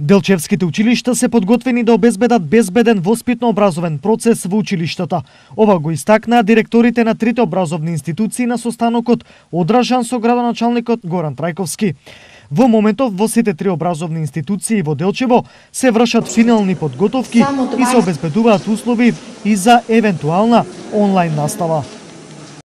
Делчевските училишта се подготвени да обезбедат безбеден воспитно-образовен процес во училиштата. Ова го истакнаа директорите на трите образовни институции на состанокот, одржан со градоначалникот Горан Трајковски. Во моментов во сите три образовни институции во Делчево се вршат финални подготовки и се обезбедуваат услови и за евентуална онлайн настава.